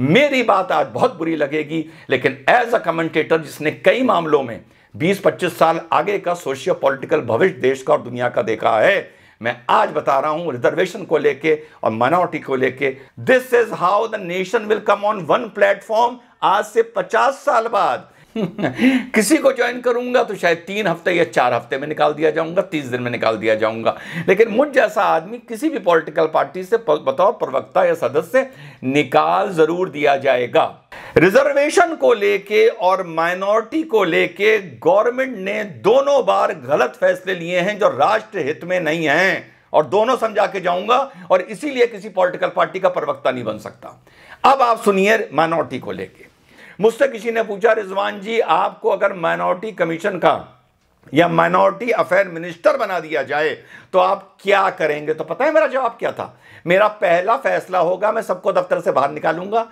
मेरी बात आज बहुत बुरी लगेगी लेकिन एज अ कमेंटेटर जिसने कई मामलों में 20-25 साल आगे का सोशियो पॉलिटिकल भविष्य देश का और दुनिया का देखा है मैं आज बता रहा हूं रिजर्वेशन को लेके और माइनॉरिटी को लेके this is how the nation will come on one platform आज से 50 साल बाद किसी को ज्वाइन करूंगा तो शायद तीन हफ्ते या चार हफ्ते में निकाल दिया जाऊंगा तीस दिन में निकाल दिया जाऊंगा लेकिन मुझ जैसा आदमी किसी भी पॉलिटिकल पार्टी से बतौर प्रवक्ता या सदस्य निकाल जरूर दिया जाएगा रिजर्वेशन को लेके और माइनॉरिटी को लेके गवर्नमेंट ने दोनों बार गलत फैसले लिए हैं जो राष्ट्र हित में नहीं है और दोनों समझा के जाऊंगा और इसीलिए किसी पॉलिटिकल पार्टी का प्रवक्ता नहीं बन सकता अब आप सुनिए माइनॉरिटी को लेके मुझसे किसी ने पूछा रिजवान जी आपको अगर माइनॉरिटी कमीशन का या माइनॉरिटी अफेयर मिनिस्टर बना दिया जाए तो आप क्या करेंगे तो पता है मेरा जवाब क्या था मेरा पहला फैसला होगा मैं सबको दफ्तर से बाहर निकालूंगा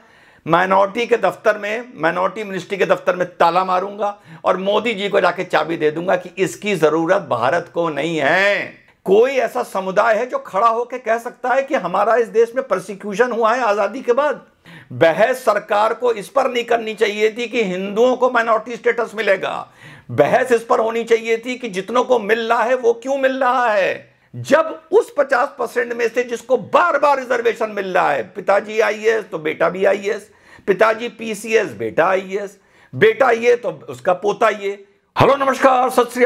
माइनॉरिटी के दफ्तर में माइनॉरिटी मिनिस्ट्री के दफ्तर में ताला मारूंगा और मोदी जी को जाके चाबी दे दूंगा कि इसकी ज़रूरत भारत को नहीं है कोई ऐसा समुदाय है जो खड़ा होकर कह सकता है कि हमारा इस देश में प्रोसिक्यूशन हुआ है आज़ादी के बाद बहस सरकार को इस पर नहीं करनी चाहिए थी कि हिंदुओं को माइनॉरिटी स्टेटस मिलेगा बहस इस पर होनी चाहिए थी कि जितनों को मिल रहा है वो क्यों मिल रहा है जब उस 50 परसेंट में से जिसको बार बार रिजर्वेशन मिल रहा है पिताजी आईएएस तो बेटा भी आईएएस पिताजी पीसीएस बेटा आईएएस बेटा ये तो उसका पोता ये हेलो नमस्कार सत श्री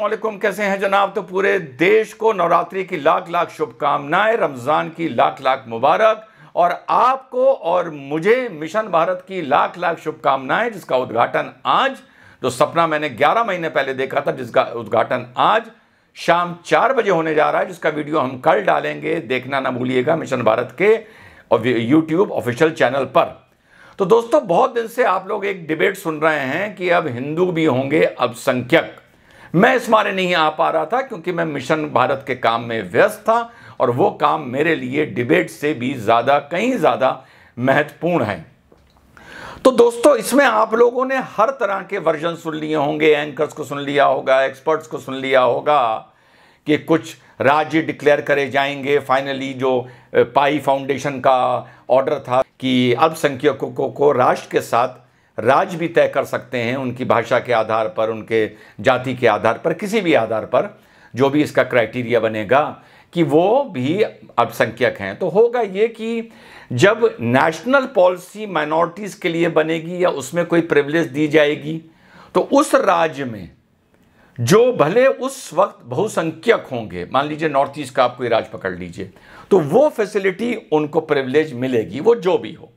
वालेकुम कैसे हैं जनाब तो पूरे देश को नवरात्रि की लाख लाख शुभकामनाएं रमज़ान की लाख लाख मुबारक और आपको और मुझे मिशन भारत की लाख लाख शुभकामनाएं जिसका उद्घाटन आज जो सपना मैंने 11 महीने पहले देखा था जिसका उद्घाटन आज शाम चार बजे होने जा रहा है जिसका वीडियो हम कल डालेंगे देखना ना भूलिएगा मिशन भारत के यूट्यूब ऑफिशियल चैनल पर तो दोस्तों बहुत दिन से आप लोग एक डिबेट सुन रहे हैं कि अब हिंदू भी होंगे अल्पसंख्यक मैं इस मारे नहीं आ पा रहा था क्योंकि मैं मिशन भारत के काम में व्यस्त था और वो काम मेरे लिए डिबेट से भी ज़्यादा कहीं ज़्यादा महत्वपूर्ण है तो दोस्तों इसमें आप लोगों ने हर तरह के वर्जन सुन लिए होंगे एंकर्स को सुन लिया होगा एक्सपर्ट्स को सुन लिया होगा कि कुछ राज्य डिक्लेयर करे जाएंगे फाइनली जो पाई फाउंडेशन का ऑर्डर था कि अल्पसंख्यकों को, को राष्ट्र के साथ राज्य भी तय कर सकते हैं उनकी भाषा के आधार पर उनके जाति के आधार पर किसी भी आधार पर जो भी इसका क्राइटेरिया बनेगा कि वो भी अल्पसंख्यक हैं तो होगा ये कि जब नेशनल पॉलिसी माइनॉरिटीज़ के लिए बनेगी या उसमें कोई प्रिवलेज दी जाएगी तो उस राज्य में जो भले उस वक्त बहुसंख्यक होंगे मान लीजिए नॉर्थ ईस्ट का आप कोई राज्य पकड़ लीजिए तो वो फैसिलिटी उनको प्रिवलेज मिलेगी वो जो भी हो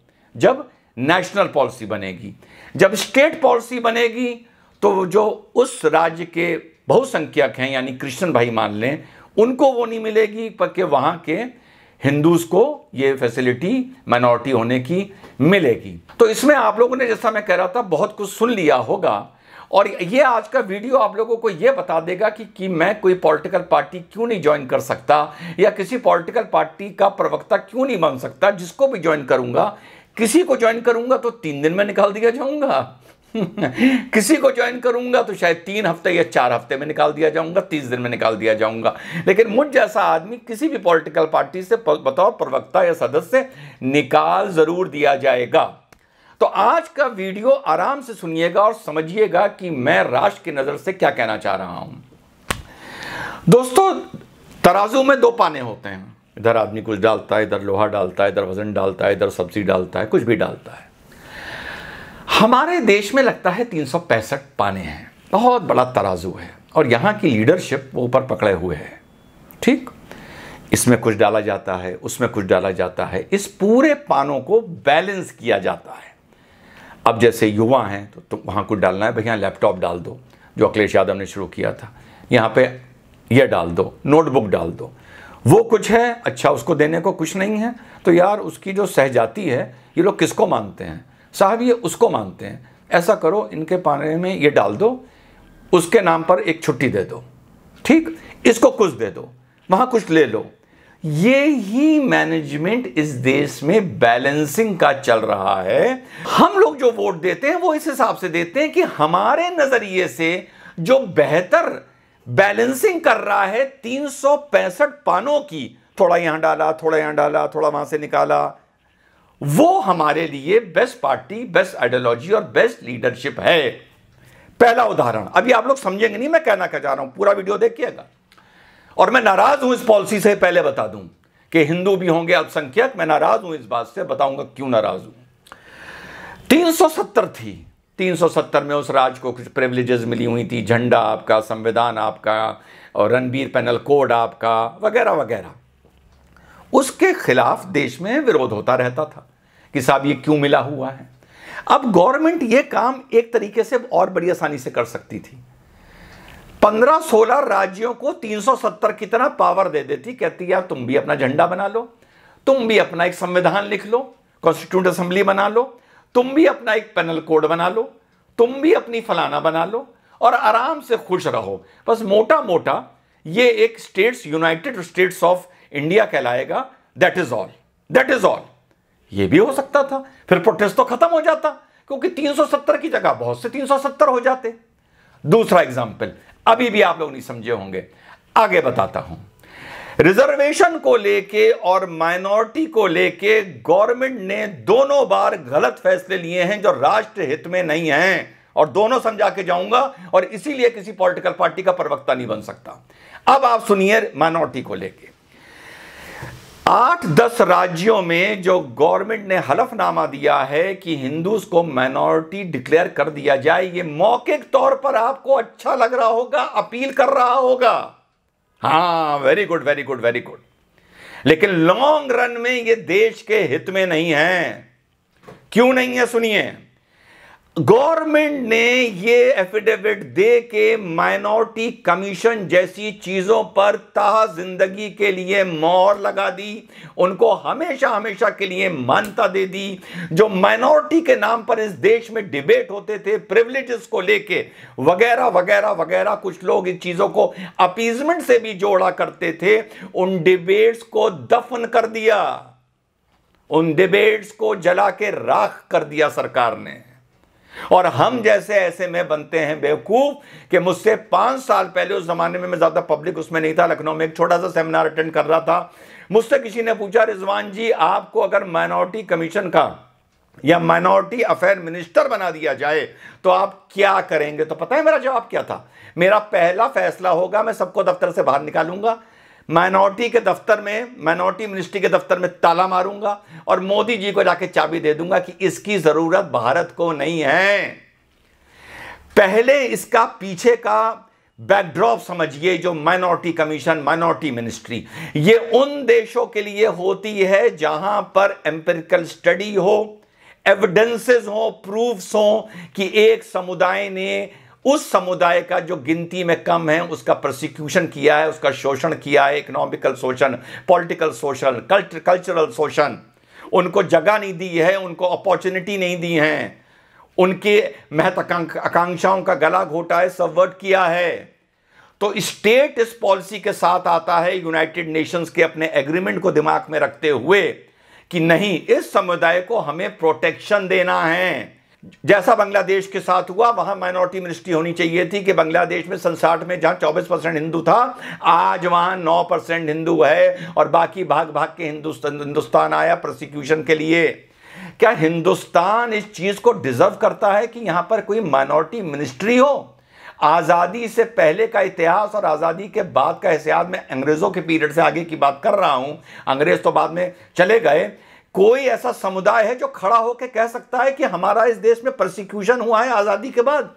जब नेशनल पॉलिसी बनेगी जब स्टेट पॉलिसी बनेगी तो जो उस राज्य के बहुसंख्यक हैं यानी कृष्ण भाई मान लें उनको वो नहीं मिलेगी पक्के वहां के हिंदूज़ को ये फैसिलिटी माइनॉरिटी होने की मिलेगी तो इसमें आप लोगों ने जैसा मैं कह रहा था बहुत कुछ सुन लिया होगा और ये आज का वीडियो आप लोगों को ये बता देगा कि, कि मैं कोई पॉलिटिकल पार्टी क्यों नहीं ज्वाइन कर सकता या किसी पॉलिटिकल पार्टी का प्रवक्ता क्यों नहीं बन सकता जिसको भी ज्वाइन करूंगा किसी को ज्वाइन करूंगा तो तीन दिन में निकाल दिया जाऊंगा किसी को ज्वाइन करूंगा तो शायद तीन हफ्ते या चार हफ्ते में निकाल दिया जाऊंगा तीस दिन में निकाल दिया जाऊंगा लेकिन मुझ जैसा आदमी किसी भी पॉलिटिकल पार्टी से बतौर प्रवक्ता या सदस्य निकाल जरूर दिया जाएगा तो आज का वीडियो आराम से सुनिएगा और समझिएगा कि मैं राष्ट्र की नज़र से क्या कहना चाह रहा हूं दोस्तों तराजू में दो पाने होते हैं इधर आदमी कुछ डालता है इधर लोहा डालता है इधर वजन डालता है इधर सब्जी डालता है कुछ भी डालता है हमारे देश में लगता है तीन पाने हैं बहुत बड़ा तराजू है और यहाँ की लीडरशिप वो ऊपर पकड़े हुए है ठीक इसमें कुछ डाला जाता है उसमें कुछ डाला जाता है इस पूरे पानों को बैलेंस किया जाता है अब जैसे युवा हैं तो, तो वहाँ कुछ डालना है भैया लैपटॉप डाल दो जो अखिलेश यादव ने शुरू किया था यहाँ पे यह डाल दो नोटबुक डाल दो वो कुछ है अच्छा उसको देने को कुछ नहीं है तो यार उसकी जो सहजाती है ये लोग किसको मानते हैं साहब ये उसको मानते हैं ऐसा करो इनके पाने में ये डाल दो उसके नाम पर एक छुट्टी दे दो ठीक इसको कुछ दे दो वहां कुछ ले लो ये ही मैनेजमेंट इस देश में बैलेंसिंग का चल रहा है हम लोग जो वोट देते हैं वो इस हिसाब से देते हैं कि हमारे नज़रिए से जो बेहतर बैलेंसिंग कर रहा है तीन पानों की थोड़ा यहां डाला थोड़ा यहाँ डाला थोड़ा वहां से निकाला वो हमारे लिए बेस्ट पार्टी बेस्ट आइडियोलॉजी और बेस्ट लीडरशिप है पहला उदाहरण अभी आप लोग समझेंगे नहीं मैं कहना क्या चाह रहा हूं पूरा वीडियो देखिएगा और मैं नाराज हूं इस पॉलिसी से पहले बता दूं कि हिंदू भी होंगे अल्पसंख्यक मैं नाराज हूं इस बात से बताऊंगा क्यों नाराज हूं 370 थी 370 में उस राज को कुछ प्रिवलेजेस मिली हुई थी झंडा आपका संविधान आपका और रणबीर पैनल कोड आपका वगैरह वगैरह उसके खिलाफ देश में विरोध होता रहता था कि साहब ये क्यों मिला हुआ है अब गवर्नमेंट ये काम एक तरीके से और बड़ी आसानी से कर सकती थी पंद्रह सोलह राज्यों को 370 की तरह पावर दे देती कहती यार तुम भी अपना झंडा बना लो तुम भी अपना एक संविधान लिख लो कॉन्स्टिट्यूट असेंबली बना लो तुम भी अपना एक पेनल कोड बना लो तुम भी अपनी फलाना बना लो और आराम से खुश रहो बस मोटा मोटा ये एक states united states of India कहलाएगा that is all that is all ये भी हो सकता था फिर प्रोटेस्ट तो खत्म हो जाता क्योंकि 370 की जगह बहुत से 370 हो जाते दूसरा एग्जाम्पल अभी भी आप लोग नहीं समझे होंगे आगे बताता हूं रिजर्वेशन को लेके और माइनॉरिटी को लेके गवर्नमेंट ने दोनों बार गलत फैसले लिए हैं जो राष्ट्र हित में नहीं हैं और दोनों समझा के जाऊंगा और इसीलिए किसी पॉलिटिकल पार्टी का प्रवक्ता नहीं बन सकता अब आप सुनिए माइनॉरिटी को लेके आठ दस राज्यों में जो गवर्नमेंट ने हलफनामा दिया है कि हिंदूज को माइनॉरिटी डिक्लेयर कर दिया जाए ये मौखिक तौर पर आपको अच्छा लग रहा होगा अपील कर रहा होगा हाँ very good very good very good लेकिन लॉन्ग रन में ये देश के हित में नहीं है क्यों नहीं है सुनिए गवर्नमेंट ने ये एफिडेविट दे के माइनॉरिटी कमीशन जैसी चीज़ों पर तह जिंदगी के लिए मोहर लगा दी उनको हमेशा हमेशा के लिए मान्यता दे दी जो माइनॉरिटी के नाम पर इस देश में डिबेट होते थे प्रिवलेजेस को लेके वगैरह वगैरह वगैरह कुछ लोग इन चीज़ों को अपीजमेंट से भी जोड़ा करते थे उन डिबेट्स को दफन कर दिया उन डिबेट्स को जला के राख कर दिया सरकार ने और हम जैसे ऐसे में बनते हैं बेवकूफ कि मुझसे पांच साल पहले उस जमाने में मैं ज़्यादा पब्लिक उसमें नहीं था लखनऊ में एक छोटा सा सेमिनार अटेंड कर रहा था मुझसे किसी ने पूछा रिजवान जी आपको अगर माइनॉरिटी कमीशन का या माइनॉरिटी अफेयर मिनिस्टर बना दिया जाए तो आप क्या करेंगे तो पता है मेरा जवाब क्या था मेरा पहला फैसला होगा मैं सबको दफ्तर से बाहर निकालूंगा माइनॉरिटी के दफ्तर में माइनॉरिटी मिनिस्ट्री के दफ्तर में ताला मारूंगा और मोदी जी को जाके चाबी दे दूंगा कि इसकी ज़रूरत भारत को नहीं है पहले इसका पीछे का बैकड्रॉप समझिए जो माइनॉरिटी कमीशन माइनॉरिटी मिनिस्ट्री ये उन देशों के लिए होती है जहां पर एम्पेरिकल स्टडी हो एविडेंसेस हो प्रूफ्स हो कि एक समुदाय ने उस समुदाय का जो गिनती में कम है उसका प्रोसिक्यूशन किया है उसका शोषण किया है इकोनॉमिकल शोषण पॉलिटिकल शोषण कल्चरल शोषण उनको जगह नहीं दी है उनको अपॉर्चुनिटी नहीं दी है उनके महत्वाकांक्षाओं का गला घोटा है सबवर्ट किया है तो स्टेट इस पॉलिसी के साथ आता है यूनाइटेड नेशंस के अपने एग्रीमेंट को दिमाग में रखते हुए कि नहीं इस समुदाय को हमें प्रोटेक्शन देना है जैसा बांग्लादेश के साथ हुआ वहां माइनॉरिटी मिनिस्ट्री होनी चाहिए थी कि बांग्लादेश में संसाठ में जहां 24 परसेंट हिंदू था आज वहां 9 परसेंट हिंदू है और बाकी भाग भाग के हिंदुस्तान हिंदुस्तान आया प्रोसिक्यूशन के लिए क्या हिंदुस्तान इस चीज को डिजर्व करता है कि यहां पर कोई माइनॉरिटी मिनिस्ट्री हो आज़ादी से पहले का इतिहास और आज़ादी के बाद का इतिहास मैं अंग्रेज़ों के पीरियड से आगे की बात कर रहा हूं अंग्रेज़ तो बाद में चले गए कोई ऐसा समुदाय है जो खड़ा होकर कह सकता है कि हमारा इस देश में प्रोसिक्यूशन हुआ है आज़ादी के बाद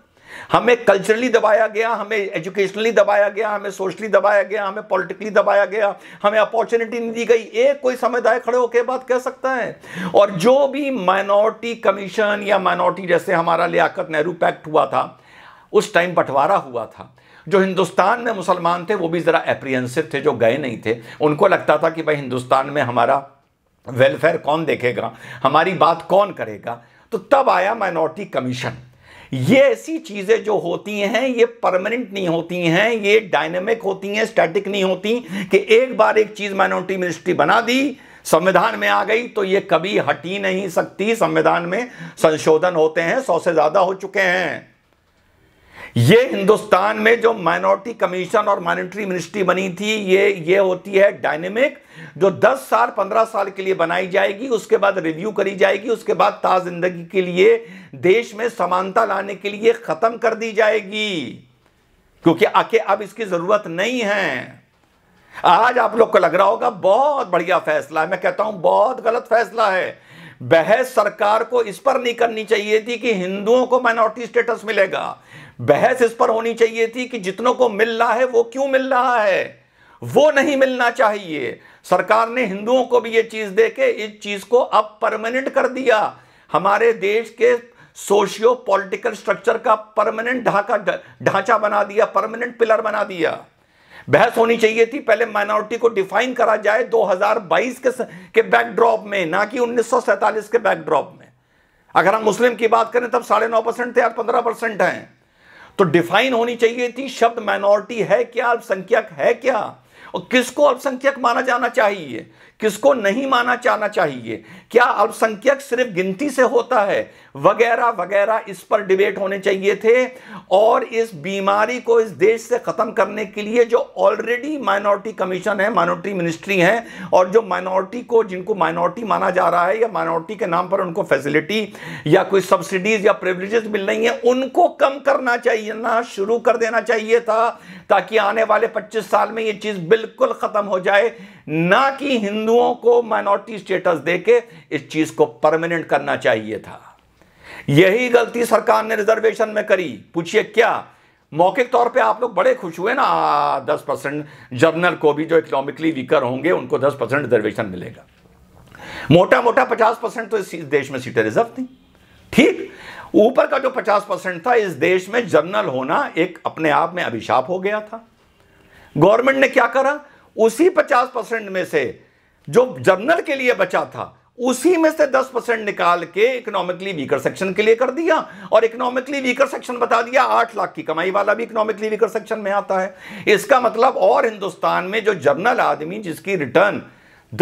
हमें कल्चरली दबाया गया हमें एजुकेशनली दबाया गया हमें सोशली दबाया गया हमें पॉलिटिकली दबाया गया हमें अपॉर्चुनिटी नहीं दी गई एक कोई समुदाय खड़े होकर बात कह सकता है और जो भी माइनॉरिटी कमीशन या माइनॉरिटी जैसे हमारा लियाकत नेहरू पैक्ट हुआ था उस टाइम बंटवारा हुआ था जो हिंदुस्तान में मुसलमान थे वो भी ज़रा एप्रियंसिव थे जो गए नहीं थे उनको लगता था कि भाई हिंदुस्तान में हमारा वेलफेयर कौन देखेगा हमारी बात कौन करेगा तो तब आया माइनॉरिटी कमीशन ये ऐसी चीज़ें जो होती हैं ये परमानेंट नहीं होती हैं ये डायनेमिक होती हैं स्टैटिक नहीं होती कि एक बार एक चीज़ माइनॉरिटी मिनिस्ट्री बना दी संविधान में आ गई तो ये कभी हटी नहीं सकती संविधान में संशोधन होते हैं सौ से ज़्यादा हो चुके हैं ये हिंदुस्तान में जो माइनॉरिटी कमीशन और मॉनिटरी मिनिस्ट्री बनी थी ये ये होती है डायनेमिक जो 10 साल 15 साल के लिए बनाई जाएगी उसके बाद रिव्यू करी जाएगी उसके बाद ता जिंदगी के लिए देश में समानता लाने के लिए ख़त्म कर दी जाएगी क्योंकि आके अब इसकी ज़रूरत नहीं है आज आप लोग को लग रहा होगा बहुत बढ़िया फैसला है मैं कहता हूं बहुत गलत फैसला है बहस सरकार को इस पर नहीं करनी चाहिए थी कि हिंदुओं को माइनॉरिटी स्टेटस मिलेगा बहस इस पर होनी चाहिए थी कि जितनों को मिल रहा है वो क्यों मिल रहा है वो नहीं मिलना चाहिए सरकार ने हिंदुओं को भी ये चीज दे के इस चीज को अब परमानेंट कर दिया हमारे देश के सोशियो पॉलिटिकल स्ट्रक्चर का परमानेंट ढांचा ढांचा बना दिया परमानेंट पिलर बना दिया बहस होनी चाहिए थी पहले माइनॉरिटी को डिफाइन करा जाए 2022 के के बैकड्रॉप में ना कि 1947 के बैकड्रॉप में अगर हम मुस्लिम की बात करें तब साढ़े नौ परसेंट थे आज पंद्रह परसेंट हैं तो डिफाइन होनी चाहिए थी शब्द माइनॉरिटी है क्या अल्पसंख्यक है क्या और किसको अल्पसंख्यक माना जाना चाहिए किसको नहीं माना जाना चाहिए क्या अल्पसंख्यक सिर्फ गिनती से होता है वगैरह वगैरह इस पर डिबेट होने चाहिए थे और इस बीमारी को इस देश से ख़त्म करने के लिए जो ऑलरेडी माइनॉरिटी कमीशन है माइनॉरिटी मिनिस्ट्री है और जो माइनॉरिटी को जिनको माइनॉरिटी माना जा रहा है या माइनॉरिटी के नाम पर उनको फैसिलिटी या कोई सब्सिडीज या प्रिवलेजेस मिल रही हैं उनको कम करना चाहिए ना शुरू कर देना चाहिए था ताकि आने वाले पच्चीस साल में ये चीज़ बिल्कुल ख़त्म हो जाए ना कि हिंदुओं को माइनॉरिटी स्टेटस देके इस चीज़ को परमानेंट करना चाहिए था यही गलती सरकार ने रिजर्वेशन में करी पूछिए क्या मौखिक तौर पे आप लोग बड़े खुश हुए ना दस परसेंट जर्नल को भी जो इकोनॉमिकली वीकर होंगे उनको दस परसेंट रिजर्वेशन मिलेगा मोटा मोटा पचास परसेंट तो इस देश में सीटें रिजर्व थी ठीक ऊपर का जो पचास परसेंट था इस देश में जर्नल होना एक अपने आप में अभिशाप हो गया था गवर्नमेंट ने क्या करा उसी पचास परसेंट में से जो जर्नल के लिए बचा था उसी में से 10 परसेंट निकाल के इकोनॉमिकली वीकर सेक्शन के लिए कर दिया और इकोनॉमिकली वीकर सेक्शन बता दिया आठ लाख की कमाई वाला भी इकोनॉमिकली वीकर सेक्शन में आता है इसका मतलब और हिंदुस्तान में जो जर्नल आदमी जिसकी रिटर्न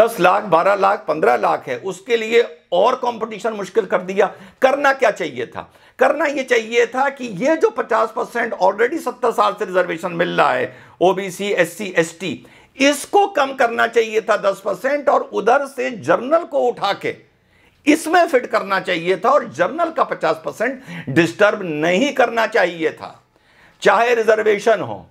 10 लाख 12 लाख 15 लाख है उसके लिए और कंपटीशन मुश्किल कर दिया करना क्या चाहिए था करना यह चाहिए था कि यह जो पचास ऑलरेडी सत्तर साल से रिजर्वेशन मिल रहा है ओबीसी एस सी इसको कम करना चाहिए था दस परसेंट और उधर से जर्नल को उठा के इसमें फिट करना चाहिए था और जर्नल का पचास परसेंट डिस्टर्ब नहीं करना चाहिए था चाहे रिजर्वेशन हो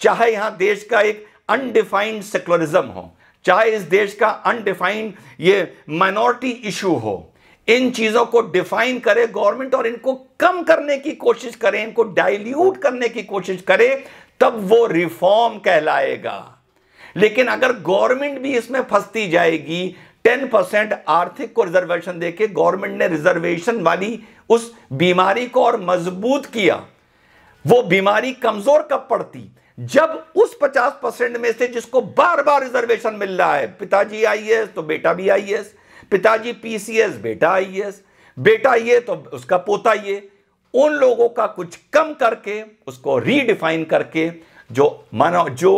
चाहे यहां देश का एक अनडिफाइंड सेकुलरिज्म हो चाहे इस देश का अनडिफाइंड ये माइनॉरिटी इशू हो इन चीज़ों को डिफाइन करे गवर्नमेंट और इनको कम करने की कोशिश करें इनको डाइल्यूट करने की कोशिश करे तब वो रिफॉर्म कहलाएगा लेकिन अगर गवर्नमेंट भी इसमें फंसती जाएगी टेन परसेंट आर्थिक को रिजर्वेशन देके गवर्नमेंट ने रिजर्वेशन वाली उस बीमारी को और मजबूत किया वो बीमारी कमजोर कब पड़ती जब उस 50 परसेंट में से जिसको बार बार रिजर्वेशन मिल रहा है पिताजी आईएएस तो बेटा भी आईएएस पिताजी पीसीएस बेटा आईएएस बेटा ये तो उसका पोता ये उन लोगों का कुछ कम करके उसको रीडिफाइन करके जो मानो जो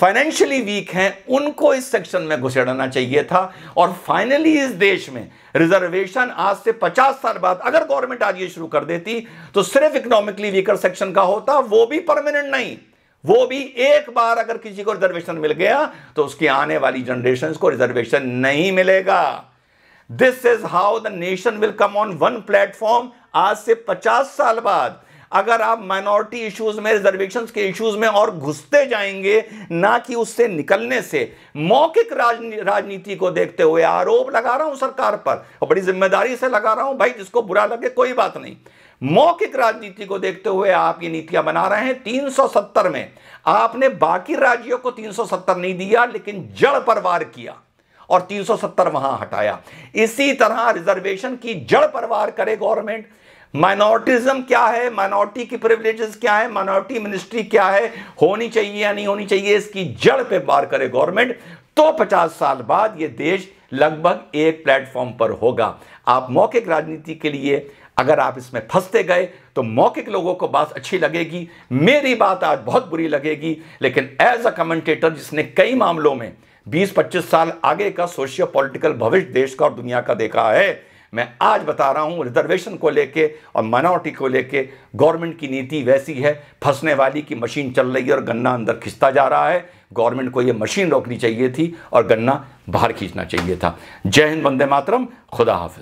फाइनेंशियली वीक हैं उनको इस सेक्शन में घुसेड़ना चाहिए था और फाइनली इस देश में रिजर्वेशन आज से 50 साल बाद अगर गवर्नमेंट आज ये शुरू कर देती तो सिर्फ इकोनॉमिकली वीकर सेक्शन का होता वो भी परमानेंट नहीं वो भी एक बार अगर किसी को रिजर्वेशन मिल गया तो उसकी आने वाली जनरेशन को रिजर्वेशन नहीं मिलेगा this is how the nation will come on one platform आज से 50 साल बाद अगर आप माइनॉरिटी इश्यूज में रिजर्वेशन के इश्यूज में और घुसते जाएंगे ना कि उससे निकलने से मौखिक राजनीति को देखते हुए आरोप लगा रहा हूं सरकार पर और बड़ी जिम्मेदारी से लगा रहा हूं भाई जिसको बुरा लगे कोई बात नहीं मौखिक राजनीति को देखते हुए आप ये नीतियां बना रहे हैं 370 में आपने बाकी राज्यों को 370 नहीं दिया लेकिन जड़ पर वार किया और 370 वहां हटाया इसी तरह रिजर्वेशन की जड़ पर वार करे गवर्नमेंट माइनॉरिटिज्म क्या है माइनॉरिटी की प्रिविलेजेस क्या है माइनॉरिटी मिनिस्ट्री क्या है होनी चाहिए या नहीं होनी चाहिए इसकी जड़ पे बार करे गवर्नमेंट तो 50 साल बाद ये देश लगभग एक प्लेटफॉर्म पर होगा आप मौखिक राजनीति के लिए अगर आप इसमें फंसते गए तो मौखिक लोगों को बात अच्छी लगेगी मेरी बात आज बहुत बुरी लगेगी लेकिन एज अ कमेंटेटर जिसने कई मामलों में 20-25 साल आगे का सोशियो पॉलिटिकल भविष्य देश का और दुनिया का देखा है मैं आज बता रहा हूँ रिजर्वेशन को लेके और माइनॉरिटी को लेके गवर्नमेंट की नीति वैसी है फंसने वाली की मशीन चल रही है और गन्ना अंदर खिंचता जा रहा है गवर्नमेंट को ये मशीन रोकनी चाहिए थी और गन्ना बाहर खींचना चाहिए था जय हिंद वंदे मातरम खुदा हाफिज